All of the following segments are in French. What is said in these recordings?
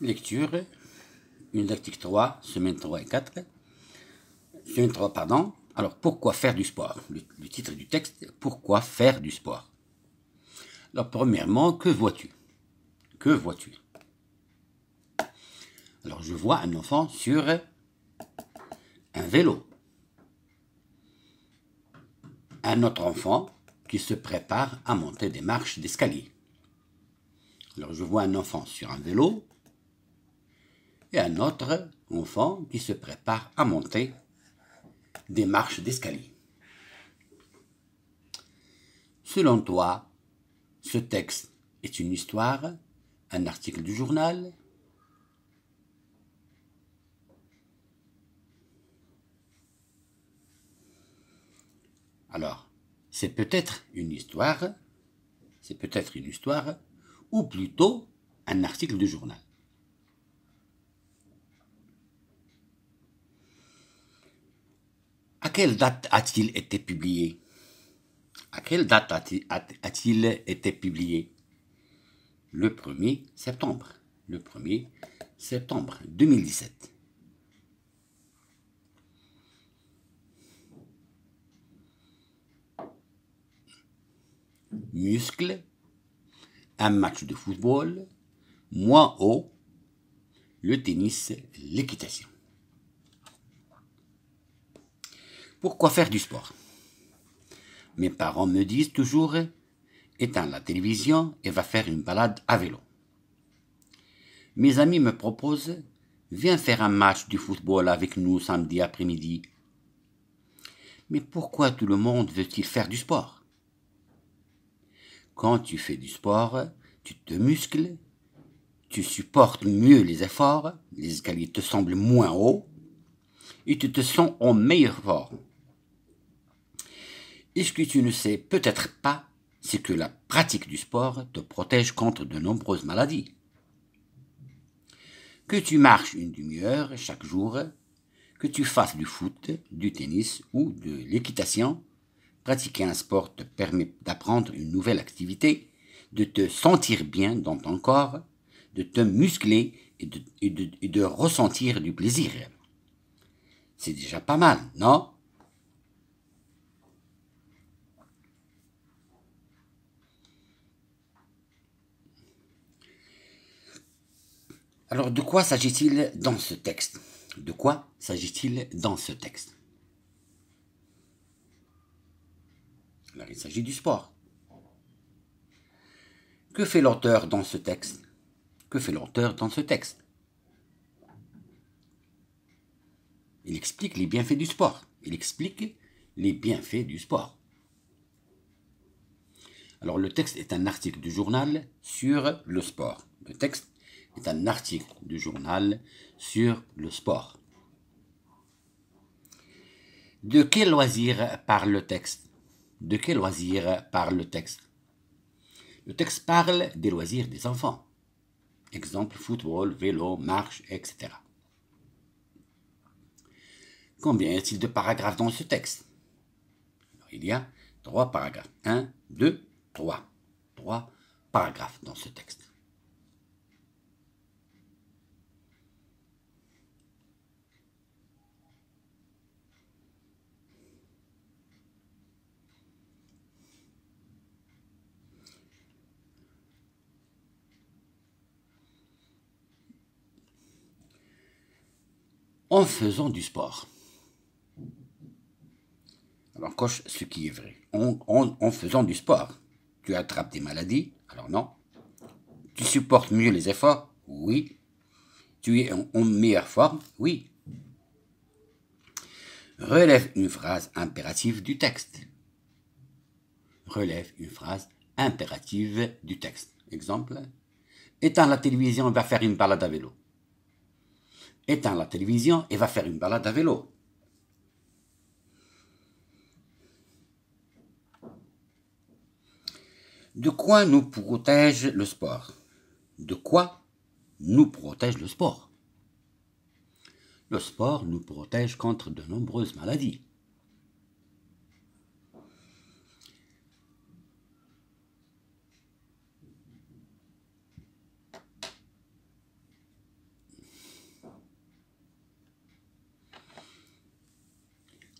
lecture, une tactique 3, semaine 3 et 4. Semaine 3, pardon. Alors, pourquoi faire du sport le, le, titre du texte, pourquoi faire du sport Alors, premièrement, que vois-tu Que vois-tu Alors, je vois un enfant sur un vélo. Un autre enfant qui se prépare à monter des marches d'escalier. Alors, je vois un enfant sur un vélo et un autre enfant qui se prépare à monter des marches d'escalier. Selon toi, ce texte est une histoire, un article du journal Alors, c'est peut-être une histoire, c'est peut-être une histoire, ou plutôt un article du journal. quelle date a-t-il été publié À quelle date a-t-il été publié Le 1er septembre. Le 1er septembre 2017. Muscles, un match de football, moi haut, le tennis, l'équitation. pourquoi faire du sport Mes parents me disent toujours éteins la télévision et va faire une balade à vélo. Mes amis me proposent viens faire un match du football avec nous samedi après-midi. Mais pourquoi tout le monde veut-il faire du sport Quand tu fais du sport, tu te muscles, tu supportes mieux les efforts, les escaliers te semblent moins hauts, et tu te sens en meilleure forme. Et ce que tu ne sais peut-être pas, c'est que la pratique du sport te protège contre de nombreuses maladies. Que tu marches une demi-heure chaque jour, que tu fasses du foot, du tennis ou de l'équitation, pratiquer un sport te permet d'apprendre une nouvelle activité, de te sentir bien dans ton corps, de te muscler et de, et de ressentir du plaisir. C'est déjà pas mal, non Alors de quoi s'agit-il dans ce texte De quoi s'agit-il dans ce texte Alors il s'agit du sport. Que fait l'auteur dans ce texte Que fait l'auteur dans ce texte Il explique les bienfaits du sport. Il explique les bienfaits du sport. Alors le texte est un article du journal sur le sport. Le texte est un article du journal sur le sport. De quel loisir parle le texte De quel loisir parle le texte Le texte parle des loisirs des enfants. Exemple football, vélo, marche, etc. Combien y a-t-il de paragraphes dans ce texte Il y a trois paragraphes. Un, deux, trois. Trois paragraphes dans ce texte. en faisant du sport. Alors coche ce qui est vrai. En, faisant du sport. Tu attrapes des maladies Alors non. Tu supportes mieux les efforts Oui. Tu es en, meilleure forme Oui. Relève une phrase impérative du texte. Relève une phrase impérative du texte. Exemple. Éteins la télévision, on va faire une balade à vélo. Éteint la télévision et va faire une balade à vélo. De quoi nous protège le sport De quoi nous protège le sport Le sport nous protège contre de nombreuses maladies.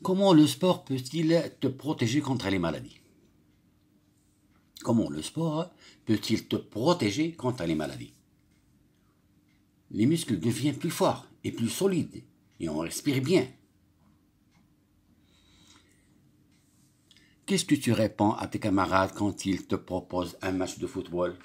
Comment le sport peut-il te protéger contre les maladies Comment le sport peut-il te protéger contre les maladies Les muscles deviennent plus forts et plus solides et on respire bien. Qu'est-ce que tu réponds à tes camarades quand ils te proposent un match de football